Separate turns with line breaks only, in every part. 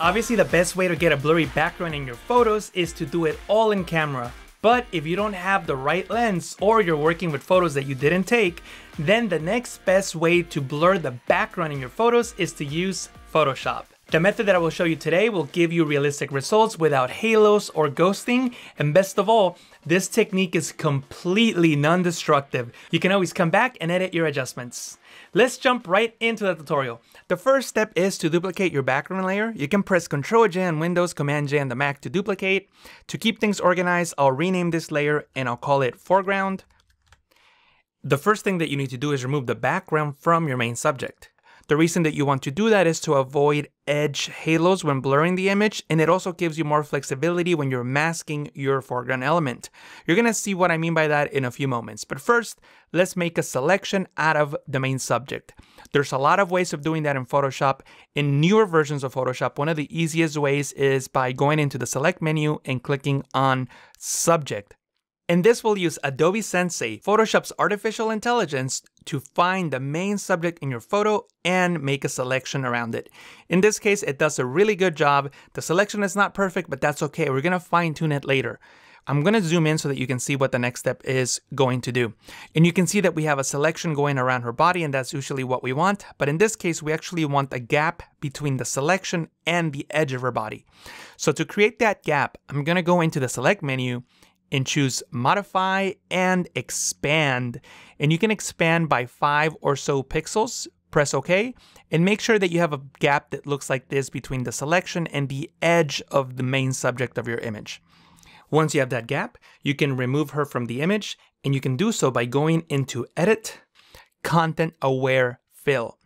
Obviously the best way to get a blurry background in your photos is to do it all in camera. But if you don't have the right lens or you're working with photos that you didn't take, then the next best way to blur the background in your photos is to use Photoshop. The method that I will show you today will give you realistic results without halos or ghosting, and best of all, this technique is completely non-destructive. You can always come back and edit your adjustments. Let's jump right into the tutorial. The first step is to duplicate your background layer. You can press Ctrl J on Windows, Command J on the Mac to duplicate. To keep things organized, I'll rename this layer and I'll call it foreground. The first thing that you need to do is remove the background from your main subject. The reason that you want to do that is to avoid edge halos when blurring the image, and it also gives you more flexibility when you're masking your foreground element. You're gonna see what I mean by that in a few moments, but first, let's make a selection out of the main subject. There's a lot of ways of doing that in Photoshop. In newer versions of Photoshop, one of the easiest ways is by going into the select menu and clicking on subject and this will use Adobe Sensei, Photoshop's artificial intelligence, to find the main subject in your photo and make a selection around it. In this case, it does a really good job. The selection is not perfect, but that's okay. We're gonna fine tune it later. I'm gonna zoom in so that you can see what the next step is going to do. And you can see that we have a selection going around her body and that's usually what we want. But in this case, we actually want a gap between the selection and the edge of her body. So to create that gap, I'm gonna go into the select menu and choose modify and expand. And you can expand by five or so pixels, press OK, and make sure that you have a gap that looks like this between the selection and the edge of the main subject of your image. Once you have that gap, you can remove her from the image, and you can do so by going into Edit, Content Aware Fill.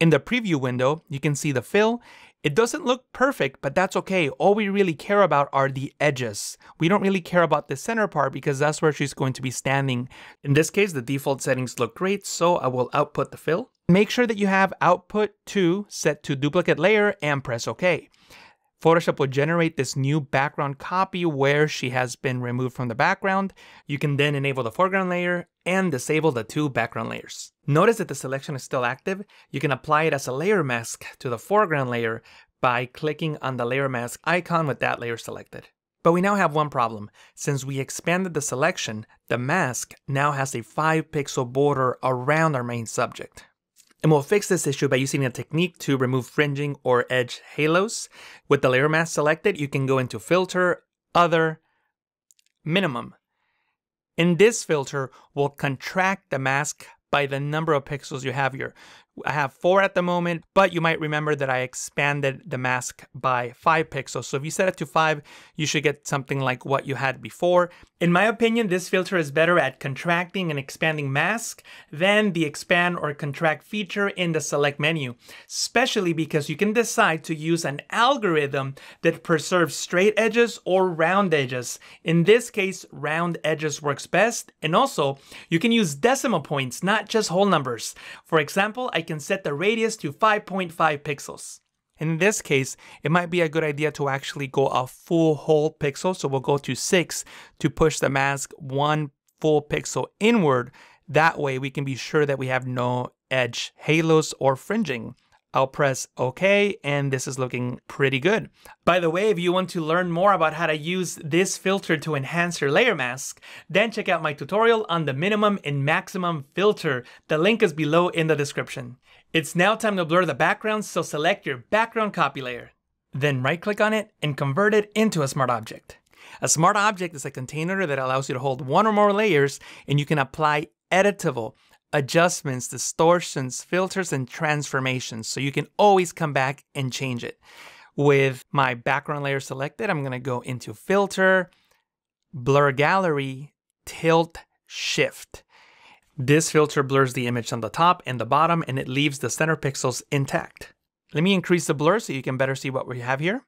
In the preview window, you can see the fill, it doesn't look perfect, but that's okay. All we really care about are the edges. We don't really care about the center part because that's where she's going to be standing. In this case, the default settings look great, so I will output the fill. Make sure that you have output to set to duplicate layer and press OK. Photoshop will generate this new background copy where she has been removed from the background. You can then enable the foreground layer and disable the two background layers. Notice that the selection is still active. You can apply it as a layer mask to the foreground layer by clicking on the layer mask icon with that layer selected. But we now have one problem. Since we expanded the selection, the mask now has a 5 pixel border around our main subject. And we'll fix this issue by using a technique to remove fringing or edge halos. With the layer mask selected, you can go into Filter, Other, Minimum. In this filter, we'll contract the mask by the number of pixels you have here. I have four at the moment, but you might remember that I expanded the mask by five pixels. So if you set it to five, you should get something like what you had before. In my opinion, this filter is better at contracting and expanding mask than the expand or contract feature in the select menu, especially because you can decide to use an algorithm that preserves straight edges or round edges. In this case, round edges works best. And also you can use decimal points, not just whole numbers. For example, I can set the radius to 5.5 pixels. In this case, it might be a good idea to actually go a full whole pixel. So we'll go to six to push the mask one full pixel inward. That way we can be sure that we have no edge halos or fringing. I'll press OK, and this is looking pretty good. By the way, if you want to learn more about how to use this filter to enhance your layer mask, then check out my tutorial on the minimum and maximum filter. The link is below in the description. It's now time to blur the background, so select your background copy layer. Then right-click on it and convert it into a smart object. A smart object is a container that allows you to hold one or more layers and you can apply editable, adjustments, distortions, filters, and transformations. So you can always come back and change it. With my background layer selected, I'm gonna go into filter, blur gallery, tilt, shift. This filter blurs the image on the top and the bottom and it leaves the center pixels intact. Let me increase the blur so you can better see what we have here.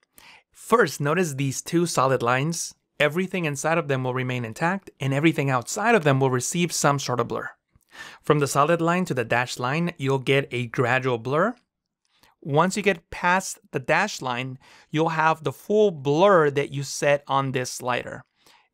First, notice these two solid lines. Everything inside of them will remain intact and everything outside of them will receive some sort of blur. From the solid line to the dashed line, you'll get a gradual blur. Once you get past the dashed line, you'll have the full blur that you set on this slider.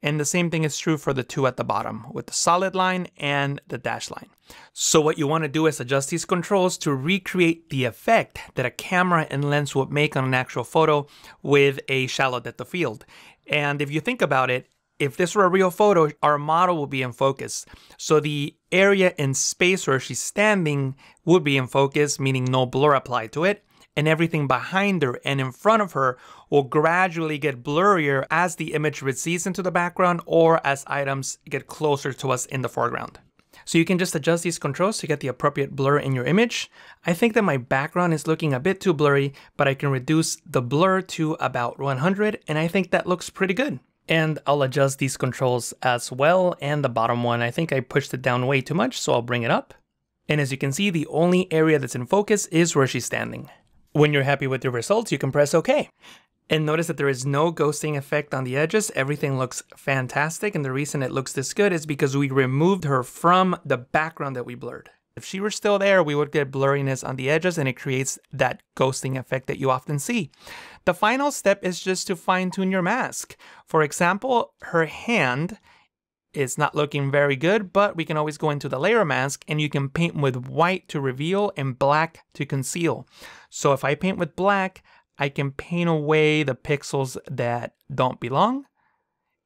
And the same thing is true for the two at the bottom with the solid line and the dashed line. So what you wanna do is adjust these controls to recreate the effect that a camera and lens would make on an actual photo with a shallow depth of field. And if you think about it, if this were a real photo, our model would be in focus. So the area and space where she's standing would be in focus, meaning no blur applied to it, and everything behind her and in front of her will gradually get blurrier as the image recedes into the background or as items get closer to us in the foreground. So you can just adjust these controls to get the appropriate blur in your image. I think that my background is looking a bit too blurry, but I can reduce the blur to about 100 and I think that looks pretty good. And I'll adjust these controls as well, and the bottom one, I think I pushed it down way too much, so I'll bring it up. And as you can see, the only area that's in focus is where she's standing. When you're happy with your results, you can press OK. And notice that there is no ghosting effect on the edges, everything looks fantastic, and the reason it looks this good is because we removed her from the background that we blurred. If she were still there, we would get blurriness on the edges and it creates that ghosting effect that you often see. The final step is just to fine tune your mask. For example, her hand is not looking very good, but we can always go into the layer mask and you can paint with white to reveal and black to conceal. So if I paint with black, I can paint away the pixels that don't belong.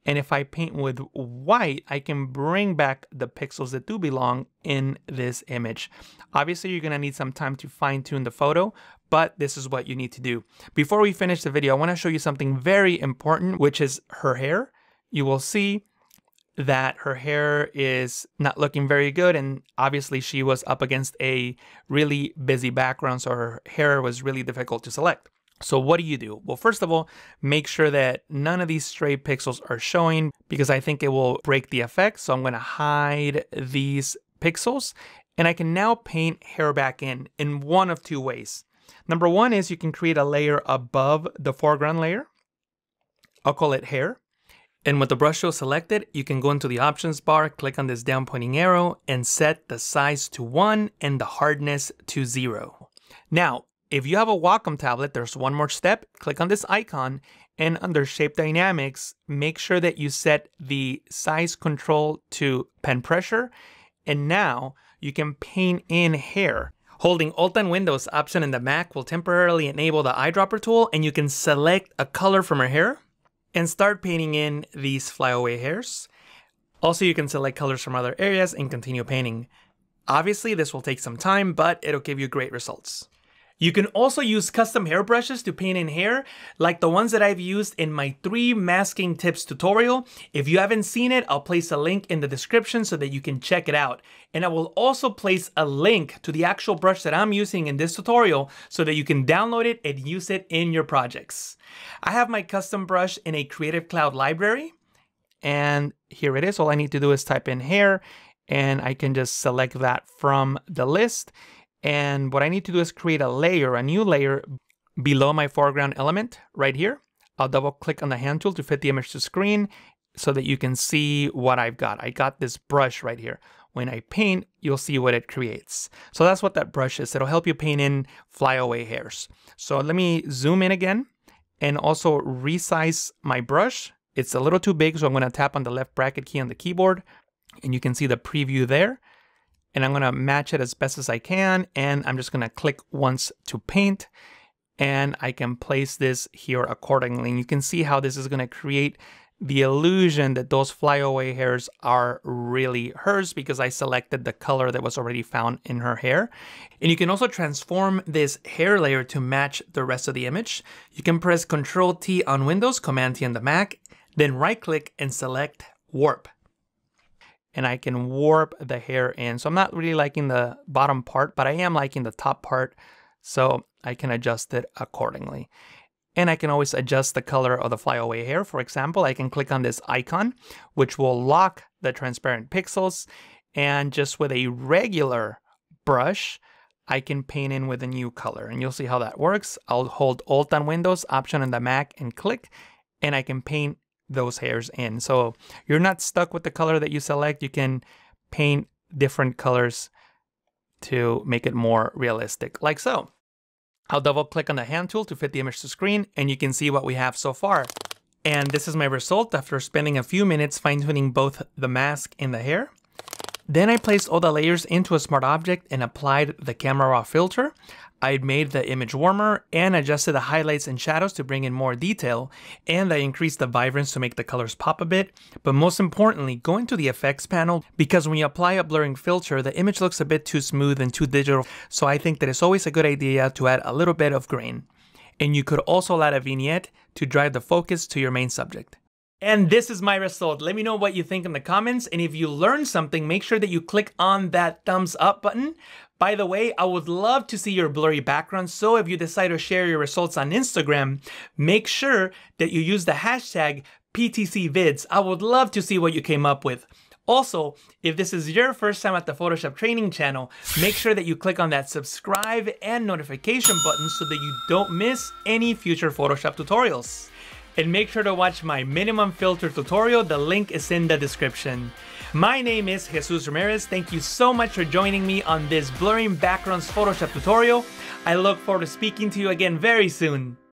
And if I paint with white, I can bring back the pixels that do belong in this image. Obviously, you're gonna need some time to fine tune the photo, but this is what you need to do. Before we finish the video, I wanna show you something very important, which is her hair. You will see that her hair is not looking very good and obviously she was up against a really busy background so her hair was really difficult to select. So what do you do? Well, first of all, make sure that none of these stray pixels are showing because I think it will break the effect. So I'm gonna hide these pixels and I can now paint hair back in in one of two ways. Number one is you can create a layer above the foreground layer. I'll call it hair. And with the brush tool selected, you can go into the options bar, click on this down pointing arrow and set the size to one and the hardness to zero. Now, if you have a Wacom tablet, there's one more step. Click on this icon and under Shape Dynamics, make sure that you set the size control to pen pressure. And now you can paint in hair. Holding Alt and Windows option in the Mac will temporarily enable the eyedropper tool and you can select a color from her hair and start painting in these flyaway hairs. Also, you can select colors from other areas and continue painting. Obviously, this will take some time, but it'll give you great results. You can also use custom hairbrushes to paint in hair, like the ones that I've used in my three masking tips tutorial. If you haven't seen it, I'll place a link in the description so that you can check it out. And I will also place a link to the actual brush that I'm using in this tutorial so that you can download it and use it in your projects. I have my custom brush in a Creative Cloud library. And here it is. All I need to do is type in hair and I can just select that from the list. And what I need to do is create a layer, a new layer below my foreground element right here. I'll double click on the hand tool to fit the image to screen so that you can see what I've got. I got this brush right here. When I paint, you'll see what it creates. So that's what that brush is. It'll help you paint in flyaway hairs. So let me zoom in again and also resize my brush. It's a little too big, so I'm gonna tap on the left bracket key on the keyboard and you can see the preview there and I'm gonna match it as best as I can. And I'm just gonna click once to paint and I can place this here accordingly. And you can see how this is gonna create the illusion that those flyaway hairs are really hers because I selected the color that was already found in her hair. And you can also transform this hair layer to match the rest of the image. You can press Control T on Windows, Command T on the Mac, then right click and select Warp and I can warp the hair in. So I'm not really liking the bottom part, but I am liking the top part. So I can adjust it accordingly. And I can always adjust the color of the flyaway hair. For example, I can click on this icon, which will lock the transparent pixels. And just with a regular brush, I can paint in with a new color. And you'll see how that works. I'll hold Alt on Windows, Option on the Mac, and click. And I can paint those hairs in. So you're not stuck with the color that you select. You can paint different colors to make it more realistic, like so. I'll double click on the hand tool to fit the image to screen and you can see what we have so far. And this is my result after spending a few minutes fine tuning both the mask and the hair. Then I placed all the layers into a smart object and applied the camera raw filter. I made the image warmer and adjusted the highlights and shadows to bring in more detail, and I increased the vibrance to make the colors pop a bit. But most importantly, go into the effects panel because when you apply a blurring filter, the image looks a bit too smooth and too digital, so I think that it's always a good idea to add a little bit of grain. And you could also add a vignette to drive the focus to your main subject. And this is my result. Let me know what you think in the comments. And if you learned something, make sure that you click on that thumbs up button. By the way, I would love to see your blurry background. So if you decide to share your results on Instagram, make sure that you use the hashtag PTCVids. I would love to see what you came up with. Also, if this is your first time at the Photoshop training channel, make sure that you click on that subscribe and notification button so that you don't miss any future Photoshop tutorials and make sure to watch my minimum filter tutorial. The link is in the description. My name is Jesus Ramirez. Thank you so much for joining me on this blurring backgrounds Photoshop tutorial. I look forward to speaking to you again very soon.